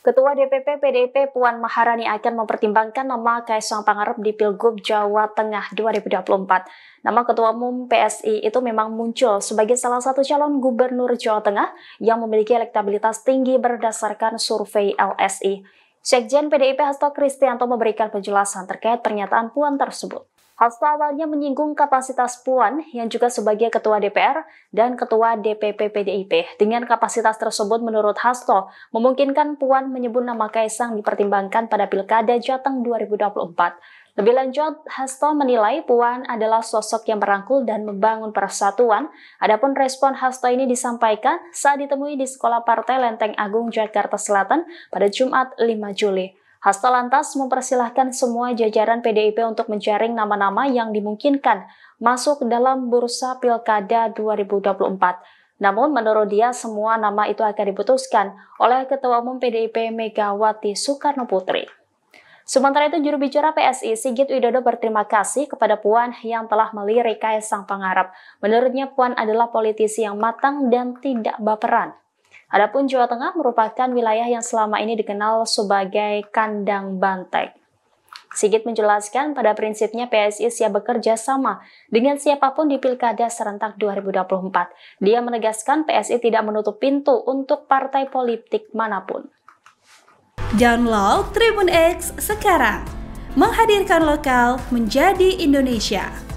Ketua DPP PDIP Puan Maharani akan mempertimbangkan nama Kaisang Pangarep di Pilgub Jawa Tengah 2024. Nama Ketua Umum PSI itu memang muncul sebagai salah satu calon gubernur Jawa Tengah yang memiliki elektabilitas tinggi berdasarkan survei LSI. Sekjen PDIP Hasto Kristianto memberikan penjelasan terkait pernyataan Puan tersebut. Hasto awalnya menyinggung kapasitas Puan yang juga sebagai Ketua DPR dan Ketua DPP PDIP. Dengan kapasitas tersebut menurut Hasto, memungkinkan Puan menyebut nama Kaisang dipertimbangkan pada Pilkada Jateng 2024. Lebih lanjut, Hasto menilai Puan adalah sosok yang merangkul dan membangun persatuan. Adapun respon Hasto ini disampaikan saat ditemui di Sekolah Partai Lenteng Agung Jakarta Selatan pada Jumat 5 Juli. Hasta lantas mempersilahkan semua jajaran PDIP untuk menjaring nama-nama yang dimungkinkan masuk dalam bursa pilkada 2024. Namun menurut dia semua nama itu akan diputuskan oleh Ketua Umum PDIP Megawati Soekarno Putri. Sementara itu juru bicara PSI Sigit Widodo berterima kasih kepada Puan yang telah melirik Kaisang Pangarap. Menurutnya Puan adalah politisi yang matang dan tidak baperan. Adapun Jawa Tengah merupakan wilayah yang selama ini dikenal sebagai kandang banteng. Sigit menjelaskan pada prinsipnya PSI siap bekerja sama dengan siapapun di Pilkada serentak 2024. Dia menegaskan PSI tidak menutup pintu untuk partai politik manapun. Download Tribun X sekarang. Menghadirkan lokal menjadi Indonesia.